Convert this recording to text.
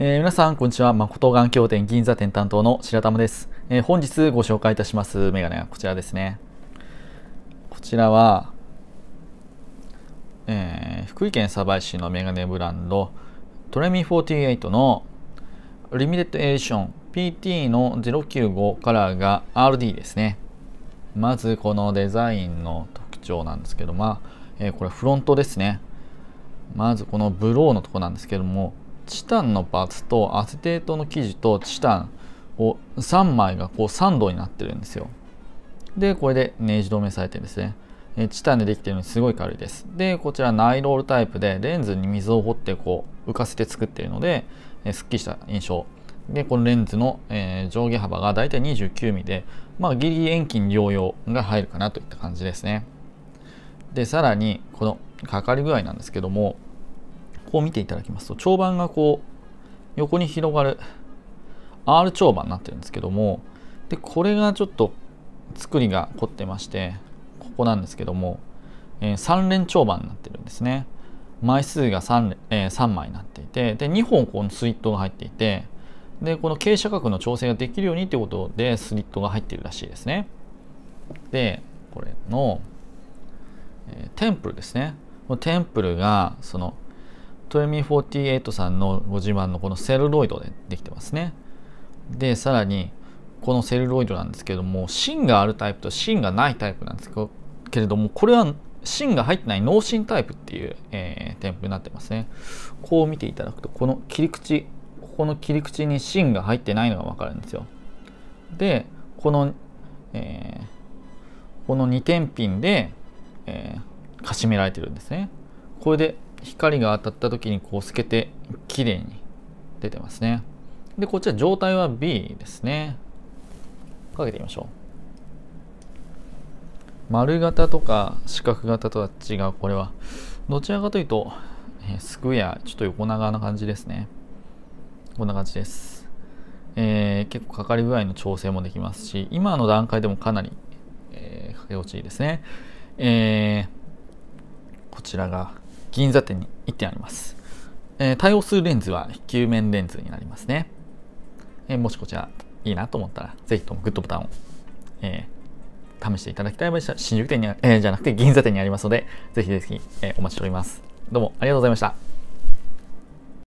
えー、皆さん、こんにちは。誠眼鏡店銀座店担当の白玉です、えー、本日ご紹介いたしますメガネはこちらですね。こちらは、えー、福井県鯖江市のメガネブランド、トレミ48のリミテッドエディション PT の095カラーが RD ですね。まずこのデザインの特徴なんですけど、まあ、えこれフロントですね。まずこのブローのとこなんですけども、チタンのパーツとアセテートの生地とチタンを3枚がこう3度になってるんですよでこれでネジ止めされてるんですねチタンでできてるのにすごい軽いですでこちらナイロールタイプでレンズに水を掘ってこう浮かせて作ってるのですっきりした印象でこのレンズの、え上下幅がだいたい 29mm で、まあ、ギリギリ遠近両用が入るかなといった感じですねでさらにこのかかり具合なんですけどもこう見ていただきますと、長板がこう、横に広がる R 長板になってるんですけども、で、これがちょっと作りが凝ってまして、ここなんですけども、えー、3連長板になってるんですね。枚数が 3,、えー、3枚になっていて、で、2本このスリットが入っていて、で、この傾斜角の調整ができるようにということで、スリットが入ってるらしいですね。で、これの、えー、テンプルですね。テンプルが、その、トヨミ48さんのご自慢のこのセルロイドでできてますね。で、さらに、このセルロイドなんですけども、芯があるタイプと芯がないタイプなんですけれども、これは芯が入ってない脳芯タイプっていう、えー、テンプになってますね。こう見ていただくと、この切り口、ここの切り口に芯が入ってないのがわかるんですよ。で、この、えー、この2点ピンで、えー、かしめられてるんですね。これで光が当たった時にこう透けて綺麗に出てますねでこっちは状態は B ですねかけてみましょう丸型とか四角型とは違うこれはどちらかというとスクエアちょっと横長な感じですねこんな感じですえー、結構かかり具合の調整もできますし今の段階でもかなり、えー、かけ落ちいいですねえー、こちらが銀座店に行ってあります、えー、対応するレンズは球面レンズになりますね、えー、もしこちらいいなと思ったらぜひともグッドボタンを、えー、試していただきたい場合新宿店に、は、えー、じゃなくて銀座店にありますのでぜひぜひ、えお待ちしておりますどうもありがとうございました